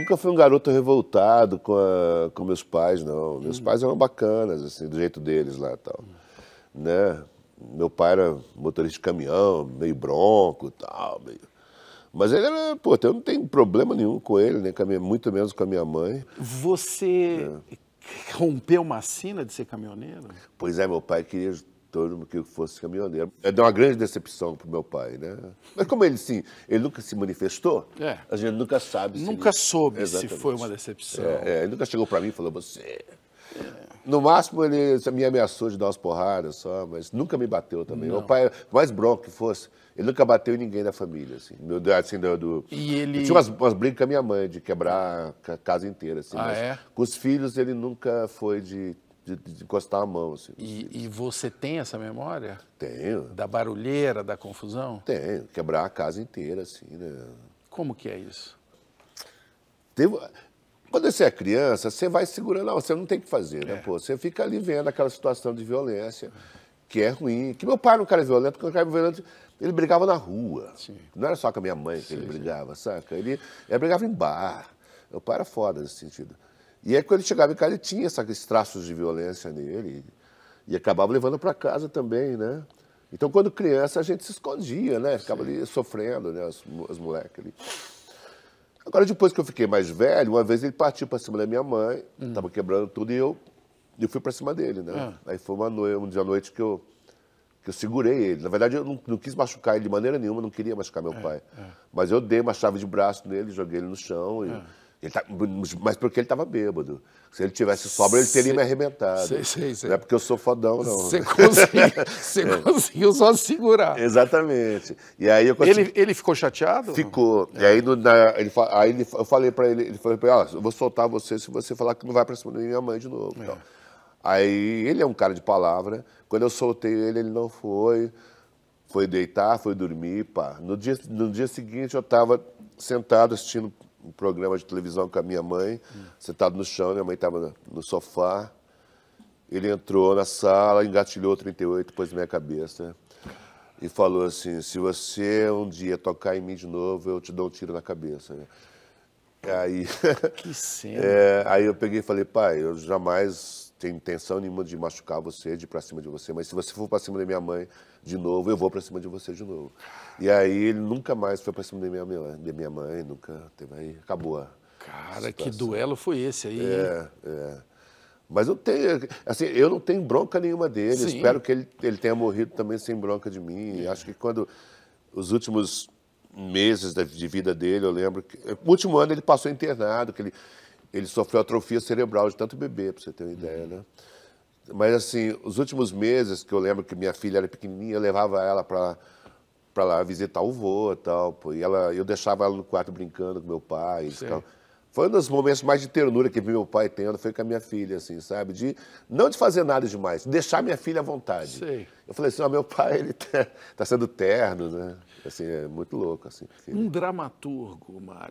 nunca fui um garoto revoltado com, a, com meus pais, não. Meus hum. pais eram bacanas, assim, do jeito deles lá e tal. Né? Meu pai era motorista de caminhão, meio bronco e tal. Meio... Mas ele era, pô, eu não tenho problema nenhum com ele, nem com minha, muito menos com a minha mãe. Você né? rompeu uma sina de ser caminhoneiro? Pois é, meu pai queria autônomo que eu fosse caminhoneiro. É, deu uma grande decepção para o meu pai, né? Mas como ele, sim, ele nunca se manifestou, é. a gente nunca sabe. Se nunca ele... soube Exatamente. se foi uma decepção. É, é, ele nunca chegou para mim e falou, você... No máximo, ele me ameaçou de dar umas porradas só, mas nunca me bateu também. Não. Meu pai, mais bronco que fosse, ele nunca bateu em ninguém da família, assim. Meu Deus, assim, do... do... E ele... tinha umas, umas com a minha mãe, de quebrar a casa inteira, assim. Ah, é? Com os filhos, ele nunca foi de de, de encostar a mão. Assim, e, e, você tem essa memória? Tenho. Da barulheira, da confusão? Tenho. Quebrar a casa inteira, assim, né? Como que é isso? Teve... Quando você é criança, você vai segurando, não, você não tem que fazer, né? É. Pô, você fica ali vendo aquela situação de violência, que é ruim. Que meu pai não era violento, porque o cara violento, ele brigava na rua. Sim. Não era só com a minha mãe que sim, ele brigava, sim. saca? Ele, ele brigava em bar. Meu pai era foda nesse sentido. E aí, quando ele chegava em casa, ele tinha esses traços de violência nele e, e acabava levando para casa também, né? Então, quando criança, a gente se escondia, né? Ficava Sim. ali sofrendo, né? As, as moleques ali. Agora, depois que eu fiquei mais velho, uma vez ele partiu para cima da minha mãe, hum. tava quebrando tudo e eu, eu fui para cima dele, né? É. Aí foi uma noite, um dia à noite que eu, que eu segurei ele. Na verdade, eu não, não quis machucar ele de maneira nenhuma, não queria machucar meu é. pai. É. Mas eu dei uma chave de braço nele, joguei ele no chão e ah. Ele tá, mas porque ele estava bêbado. Se ele tivesse sobra, ele teria sei, me arrebentado. Sei, sei, sei. Não é porque eu sou fodão, não. Né? Você conseguiu, é. conseguiu só segurar. Exatamente. E aí eu consegui... ele, ele ficou chateado? Ficou. É. E aí, é. no, na, ele, aí ele, eu falei para ele, ele falou para ah, eu vou soltar você se você falar que não vai para cima da minha mãe de novo. É. Então. Aí ele é um cara de palavra. Quando eu soltei ele, ele não foi. Foi deitar, foi dormir, pá. No dia, no dia seguinte, eu estava sentado assistindo um programa de televisão com a minha mãe, hum. sentado no chão, minha mãe estava no sofá. Ele entrou na sala, engatilhou 38, pôs na minha cabeça e falou assim: se você um dia tocar em mim de novo, eu te dou um tiro na cabeça. Né? Aí, que cena. É, aí eu peguei e falei: pai, eu jamais tenho intenção nenhuma de machucar você, de ir para cima de você, mas se você for para cima da minha mãe de novo, eu vou para cima de você de novo. E aí ele nunca mais foi para cima da minha, de minha mãe, nunca teve. Aí acabou. A Cara, que duelo foi esse aí? É, é. Mas eu tenho, assim, eu não tenho bronca nenhuma dele. Sim. Espero que ele, ele tenha morrido também sem bronca de mim. É. Acho que quando os últimos meses de vida dele, eu lembro que, o último ano ele passou internado, que ele ele sofreu atrofia cerebral de tanto beber, para você ter uma ideia, né? Mas, assim, os últimos meses, que eu lembro que minha filha era pequenininha, eu levava ela para para lá visitar o vô e tal, pô, e ela, eu deixava ela no quarto brincando com meu pai Foi um dos momentos mais de ternura que vi meu pai tendo, foi com a minha filha, assim, sabe? De, não de fazer nada demais, deixar minha filha à vontade. Eu falei assim, ó, meu pai, ele tá, tá, sendo terno, né? Assim, é muito louco, assim. Filho. Um dramaturgo, Mário,